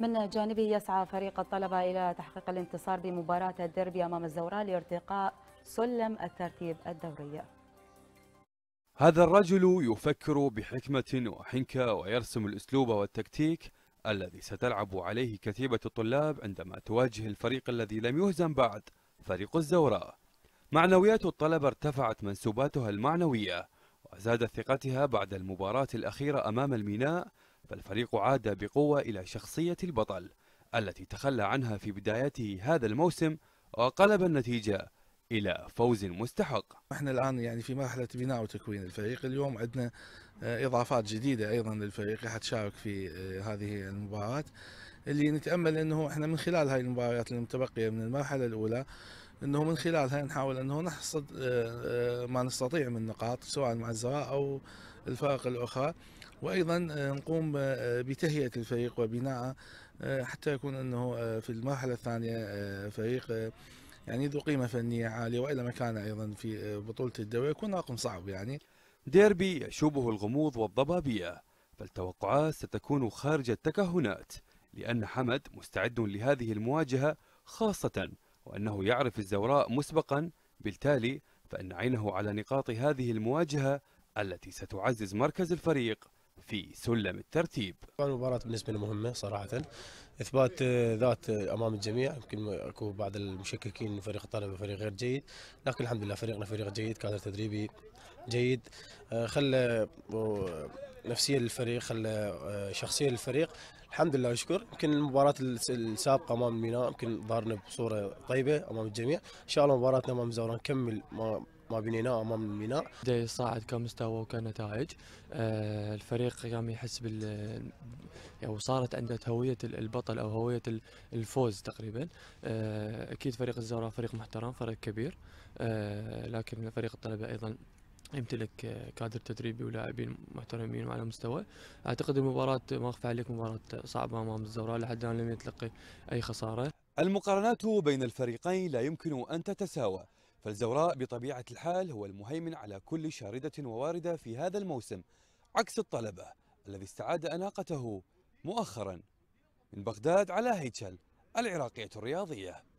من جانبه يسعى فريق الطلبة إلى تحقيق الانتصار بمباراة الديربي أمام الزوراء لارتقاء سلم الترتيب الدوري هذا الرجل يفكر بحكمة وحنكة ويرسم الأسلوب والتكتيك الذي ستلعب عليه كتيبة الطلاب عندما تواجه الفريق الذي لم يهزم بعد فريق الزوراء معنويات الطلبة ارتفعت منسوباتها المعنوية وزادت ثقتها بعد المباراة الأخيرة أمام الميناء فالفريق عاد بقوة إلى شخصية البطل التي تخلى عنها في بدايته هذا الموسم وقلب النتيجة إلى فوز مستحق احنا الآن يعني في مرحلة بناء وتكوين الفريق اليوم عندنا آه، إضافات جديدة أيضا للفريق حتشارك في آه، هذه المباراه اللي نتامل انه احنا من خلال هذه المباريات المتبقيه من المرحله الاولى انه من خلالها نحاول انه نحصد آه، ما نستطيع من نقاط سواء مع الزراء او الفرق الأخرى وأيضا آه، نقوم آه، بتهيئة الفريق وبناءه آه، حتى يكون أنه في المرحلة الثانية فريق يعني ذو قيمة فنية عالية وإلى مكانه أيضا في بطولة الدوري يكون رقم صعب يعني ديربي يشوبه الغموض والضبابية فالتوقعات ستكون خارج التكهنات لأن حمد مستعد لهذه المواجهة خاصة وأنه يعرف الزوراء مسبقا بالتالي فإن عينه على نقاط هذه المواجهة التي ستعزز مركز الفريق في سلم الترتيب. المباراة بالنسبة لي مهمة صراحة اثبات آه، ذات آه، امام الجميع يمكن اكو بعض المشككين فريق الطلبه فريق غير جيد لكن الحمد لله فريقنا فريق جيد كادر تدريبي جيد آه، خلى نفسيه للفريق خلى شخصيه للفريق الحمد لله يشكر يمكن المباراة السابقة أمام الميناء يمكن ظهرنا بصورة طيبة أمام الجميع إن شاء الله مباراتنا أمام الزوران نكمل ما ما بنيناه امام الميناء بدا يصعد كمستوى وكنتائج آه الفريق قام يحس بال يعني صارت عنده هويه البطل او هويه الفوز تقريبا آه اكيد فريق الزوراء فريق محترم فريق كبير آه لكن فريق الطلبه ايضا يمتلك آه، كادر تدريبي ولاعبين محترمين وعلى مستوى اعتقد المباراه ما اخفى عليك مباراه صعبه امام الزوراء لحد الان لم يتلقي اي خساره المقارنات بين الفريقين لا يمكن ان تتساوى فالزوراء بطبيعة الحال هو المهيمن على كل شاردة وواردة في هذا الموسم عكس الطلبة الذي استعاد أناقته مؤخرا من بغداد على هيكل العراقية الرياضية